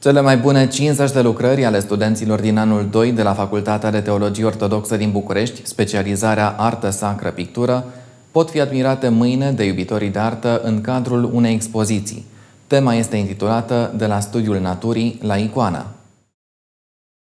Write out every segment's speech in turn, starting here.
Cele mai bune 50 de lucrări ale studenților din anul 2 de la Facultatea de Teologie Ortodoxă din București, specializarea Artă Sacră Pictură, pot fi admirate mâine de iubitorii de artă în cadrul unei expoziții. Tema este intitulată De la studiul naturii la icoană.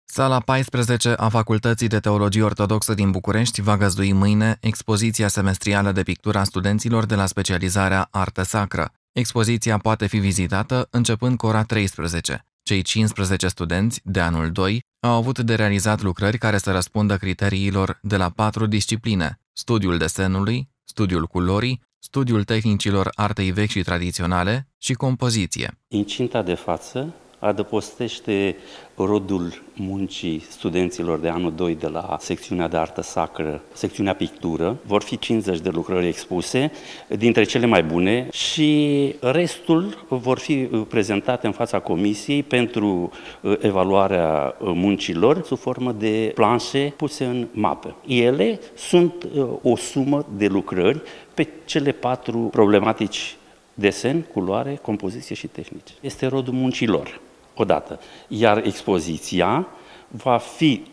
Sala 14 a Facultății de Teologie Ortodoxă din București va găzdui mâine expoziția semestrială de pictura studenților de la specializarea Artă Sacră. Expoziția poate fi vizitată începând cu ora 13. Cei 15 studenți de anul 2 au avut de realizat lucrări care să răspundă criteriilor de la patru discipline, studiul desenului, studiul culorii, studiul tehnicilor artei vechi și tradiționale și compoziție. Incinta de față adăpostește rodul muncii studenților de anul 2 de la secțiunea de artă sacră, secțiunea pictură. Vor fi 50 de lucrări expuse, dintre cele mai bune, și restul vor fi uh, prezentate în fața comisiei pentru uh, evaluarea uh, muncilor sub formă de planșe puse în mapă. Ele sunt o sumă de lucrări pe cele patru problematici desen, culoare, compoziție și tehnici. Este rodul muncilor, odată. Iar expoziția va fi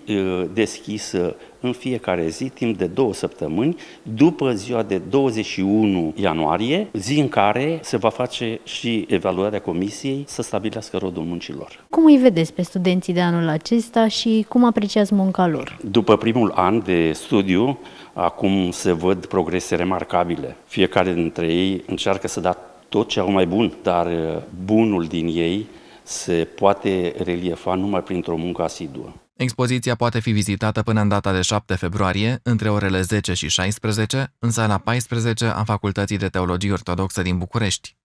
ă, deschisă în fiecare zi, timp de două săptămâni, după ziua de 21 ianuarie, zi în care se va face și evaluarea comisiei să stabilească rodul muncilor. Cum îi vedeți pe studenții de anul acesta și cum apreciați munca lor? După primul an de studiu, acum se văd progrese remarcabile. Fiecare dintre ei încearcă să dea tot ce au mai bun, dar uh, bunul din ei se poate reliefa numai printr-o muncă asiduă. Expoziția poate fi vizitată până în data de 7 februarie, între orele 10 și 16, în sala 14 a Facultății de Teologie Ortodoxă din București.